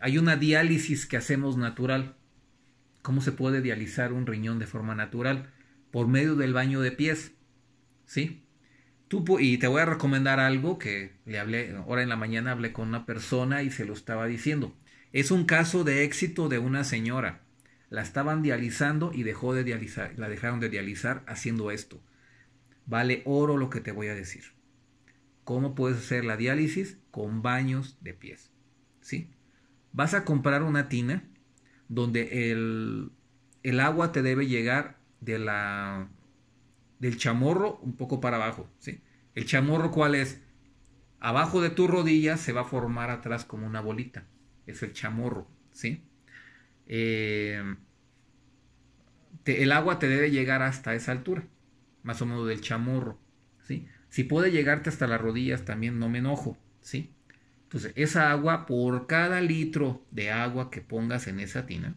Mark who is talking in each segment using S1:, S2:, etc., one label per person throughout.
S1: hay una diálisis que hacemos natural. ¿Cómo se puede dializar un riñón de forma natural? Por medio del baño de pies. ¿Sí? Tú, y te voy a recomendar algo que le hablé, ahora en la mañana hablé con una persona y se lo estaba diciendo. Es un caso de éxito de una señora. La estaban dializando y dejó de dializar, la dejaron de dializar haciendo esto. Vale oro lo que te voy a decir. ¿Cómo puedes hacer la diálisis? Con baños de pies. ¿Sí? Vas a comprar una tina donde el, el agua te debe llegar de la, del chamorro un poco para abajo. ¿sí? ¿El chamorro cuál es? Abajo de tu rodilla se va a formar atrás como una bolita. Es el chamorro. ¿sí? Eh, el agua te debe llegar hasta esa altura, más o menos del chamorro. ¿sí? Si puede llegarte hasta las rodillas también no me enojo. ¿sí? Entonces, esa agua, por cada litro de agua que pongas en esa tina,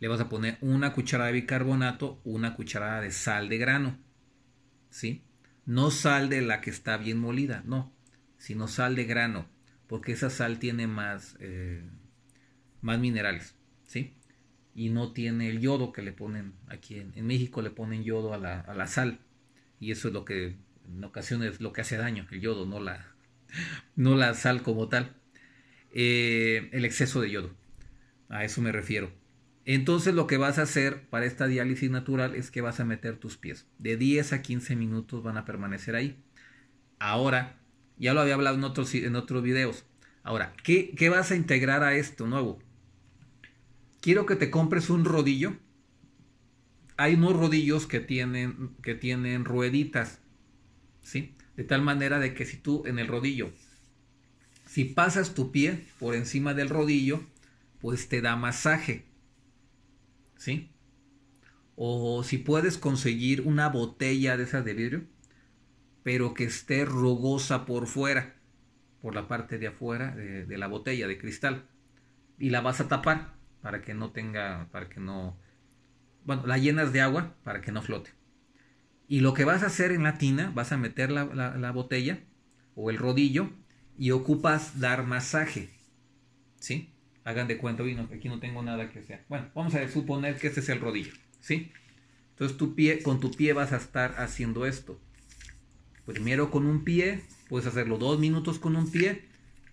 S1: le vas a poner una cucharada de bicarbonato, una cucharada de sal de grano. ¿Sí? No sal de la que está bien molida, no, sino sal de grano, porque esa sal tiene más, eh, más minerales, ¿sí? Y no tiene el yodo que le ponen aquí en, México, le ponen yodo a la, a la, sal, y eso es lo que en ocasiones lo que hace daño, el yodo, no la, no la sal como tal, eh, el exceso de yodo. A eso me refiero. Entonces lo que vas a hacer para esta diálisis natural es que vas a meter tus pies. De 10 a 15 minutos van a permanecer ahí. Ahora, ya lo había hablado en otros, en otros videos. Ahora, ¿qué, vas a integrar a esto nuevo? Quiero que te compres un rodillo. Hay unos rodillos que tienen, que tienen rueditas. ¿Sí? De tal manera de que si tú en el rodillo, si pasas tu pie por encima del rodillo, pues te da masaje. ¿Sí? O si puedes conseguir una botella de esas de vidrio, pero que esté rugosa por fuera, por la parte de afuera de, de la botella de cristal. Y la vas a tapar para que no tenga, para que no... Bueno, la llenas de agua para que no flote. Y lo que vas a hacer en la tina, vas a meter la, botella o el rodillo y ocupas dar masaje. ¿Sí? Hagan de cuenta, aquí no tengo nada que sea. Bueno, vamos a suponer que este es el rodillo. ¿Sí? Entonces tu pie, con tu pie vas a estar haciendo esto. Primero con un pie, puedes hacerlo dos minutos con un pie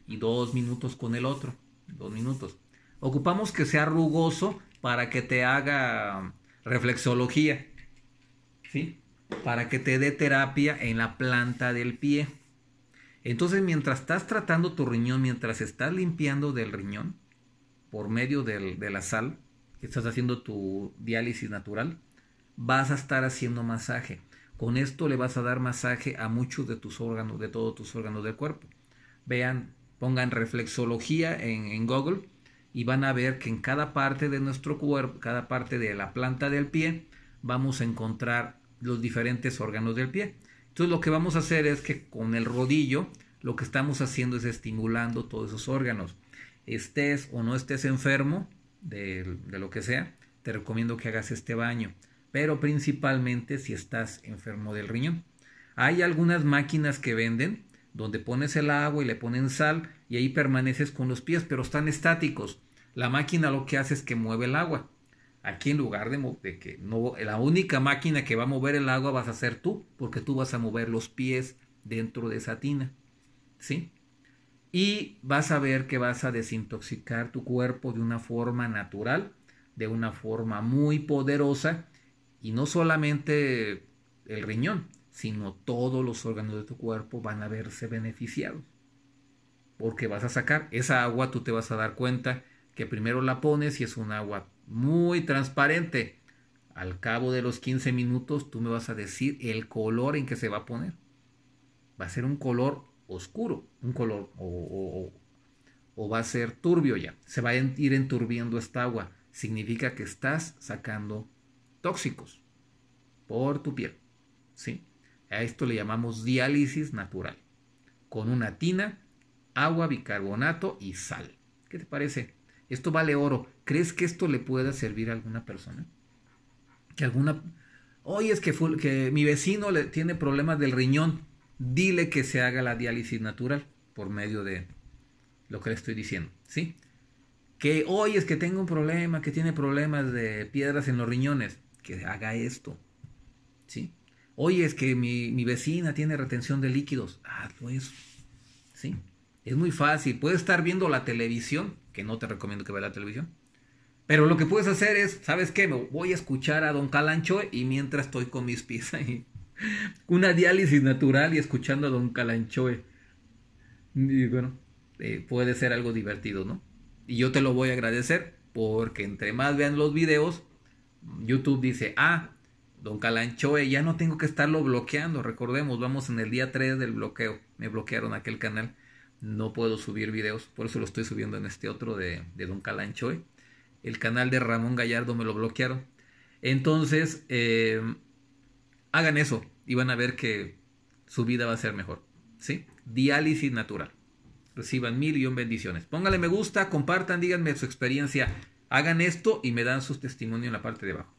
S1: y dos minutos con el otro. Dos minutos. Ocupamos que sea rugoso para que te haga reflexología. ¿Sí? para que te dé terapia en la planta del pie. Entonces, mientras estás tratando tu riñón, mientras estás limpiando del riñón, por medio del, de la sal, que estás haciendo tu diálisis natural, vas a estar haciendo masaje. Con esto le vas a dar masaje a muchos de tus órganos, de todos tus órganos del cuerpo. Vean, pongan reflexología en, en Google y van a ver que en cada parte de nuestro cuerpo, cada parte de la planta del pie, vamos a encontrar los diferentes órganos del pie. Entonces lo que vamos a hacer es que con el rodillo lo que estamos haciendo es estimulando todos esos órganos. Estés o no estés enfermo de, lo que sea, te recomiendo que hagas este baño, pero principalmente si estás enfermo del riñón. Hay algunas máquinas que venden donde pones el agua y le ponen sal y ahí permaneces con los pies, pero están estáticos. La máquina lo que hace es que mueve el agua. Aquí en lugar de, que no, la única máquina que va a mover el agua vas a ser tú, porque tú vas a mover los pies dentro de esa tina, ¿sí? Y vas a ver que vas a desintoxicar tu cuerpo de una forma natural, de una forma muy poderosa, y no solamente el riñón, sino todos los órganos de tu cuerpo van a verse beneficiados. Porque vas a sacar esa agua, tú te vas a dar cuenta que primero la pones y es un agua muy transparente. Al cabo de los 15 minutos tú me vas a decir el color en que se va a poner. Va a ser un color oscuro, un color o, o, va a ser turbio ya. Se va a ir enturbiando esta agua. Significa que estás sacando tóxicos por tu piel. ¿sí? A esto le llamamos diálisis natural. Con una tina, agua, bicarbonato y sal. ¿Qué te parece? Esto vale oro. ¿Crees que esto le pueda servir a alguna persona? Que alguna... Oye, es que, que mi vecino le tiene problemas del riñón. Dile que se haga la diálisis natural por medio de lo que le estoy diciendo. ¿Sí? Que hoy es que tengo un problema, que tiene problemas de piedras en los riñones. Que haga esto. ¿Sí? Oye, es que mi, mi vecina tiene retención de líquidos. Hazlo eso. ¿Sí? Es muy fácil. Puedes estar viendo la televisión, que no te recomiendo que veas la televisión. Pero lo que puedes hacer es, ¿sabes qué? Me voy a escuchar a Don Calanchoe y mientras estoy con mis pies ahí. Una diálisis natural y escuchando a Don Calanchoe. Y bueno, eh, puede ser algo divertido, ¿no? Y yo te lo voy a agradecer porque entre más vean los videos, YouTube dice, ah, Don Calanchoe, ya no tengo que estarlo bloqueando. Recordemos, vamos en el día 3 del bloqueo. Me bloquearon aquel canal no puedo subir videos, por eso lo estoy subiendo en este otro de, Don Calanchoy. Eh. El canal de Ramón Gallardo me lo bloquearon. Entonces, eh, hagan eso y van a ver que su vida va a ser mejor. ¿sí? Diálisis natural. Reciban mil y un bendiciones. Pónganle me gusta, compartan, díganme su experiencia. Hagan esto y me dan sus testimonios en la parte de abajo.